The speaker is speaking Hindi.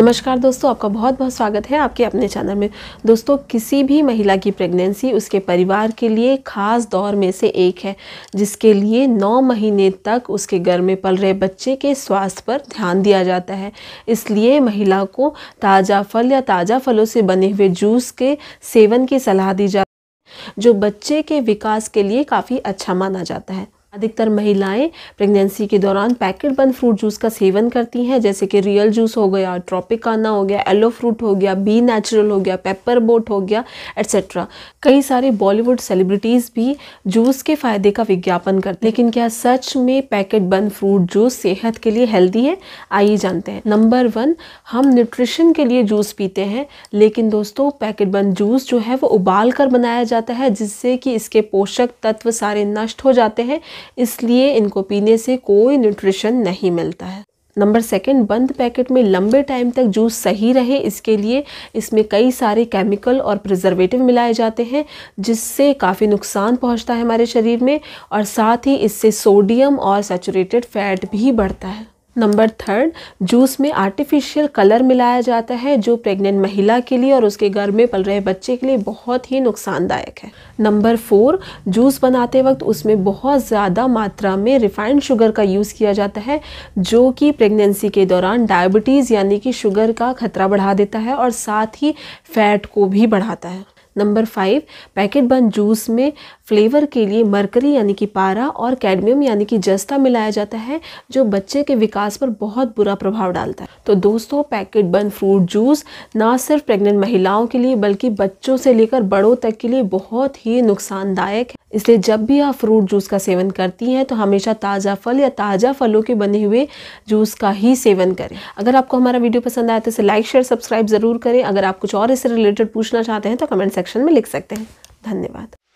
नमस्कार दोस्तों आपका बहुत बहुत स्वागत है आपके अपने चैनल में दोस्तों किसी भी महिला की प्रेगनेंसी उसके परिवार के लिए खास दौर में से एक है जिसके लिए नौ महीने तक उसके घर में पल रहे बच्चे के स्वास्थ्य पर ध्यान दिया जाता है इसलिए महिला को ताज़ा फल या ताज़ा फलों से बने हुए जूस के सेवन की सलाह दी जाती है जो बच्चे के विकास के लिए काफ़ी अच्छा माना जाता है अधिकतर महिलाएं प्रेगनेंसी के दौरान पैकेट बंद फ्रूट जूस का सेवन करती हैं जैसे कि रियल जूस हो गया ट्रॉपिकाना हो गया एलो फ्रूट हो गया बी नेचुरल हो गया पेपर बोट हो गया एट्सेट्रा कई सारे बॉलीवुड सेलिब्रिटीज़ भी जूस के फ़ायदे का विज्ञापन करते हैं लेकिन क्या सच में पैकेट बंद फ्रूट जूस सेहत के लिए हेल्दी है आइए जानते हैं नंबर वन हम न्यूट्रिशन के लिए जूस पीते हैं लेकिन दोस्तों पैकेट बंद जूस जो है वो उबाल कर बनाया जाता है जिससे कि इसके पोषक तत्व सारे नष्ट हो जाते हैं इसलिए इनको पीने से कोई न्यूट्रिशन नहीं मिलता है नंबर सेकंड बंद पैकेट में लंबे टाइम तक जूस सही रहे इसके लिए इसमें कई सारे केमिकल और प्रिजर्वेटिव मिलाए जाते हैं जिससे काफ़ी नुकसान पहुंचता है हमारे शरीर में और साथ ही इससे सोडियम और सेचूरेटेड फैट भी बढ़ता है नंबर थर्ड जूस में आर्टिफिशियल कलर मिलाया जाता है जो प्रेग्नेंट महिला के लिए और उसके घर में पल रहे बच्चे के लिए बहुत ही नुकसानदायक है नंबर फोर जूस बनाते वक्त उसमें बहुत ज़्यादा मात्रा में रिफाइंड शुगर का यूज़ किया जाता है जो कि प्रेगनेंसी के दौरान डायबिटीज़ यानी कि शुगर का खतरा बढ़ा देता है और साथ ही फैट को भी बढ़ाता है नंबर फाइव पैकेट बंद जूस में फ्लेवर के लिए मरकरी यानी कि पारा और कैडमियम यानी कि जस्ता मिलाया जाता है जो बच्चे के विकास पर बहुत बुरा प्रभाव डालता है तो दोस्तों पैकेट बंद फ्रूट जूस ना सिर्फ प्रेग्नेंट महिलाओं के लिए बल्कि बच्चों से लेकर बड़ों तक के लिए बहुत ही नुकसानदायक इसलिए जब भी आप फ्रूट जूस का सेवन करती हैं तो हमेशा ताज़ा फल या ताज़ा फलों के बने हुए जूस का ही सेवन करें अगर आपको हमारा वीडियो पसंद आया तो इसे लाइक शेयर सब्सक्राइब ज़रूर करें अगर आप कुछ और इससे रिलेटेड पूछना चाहते हैं तो कमेंट सेक्शन में लिख सकते हैं धन्यवाद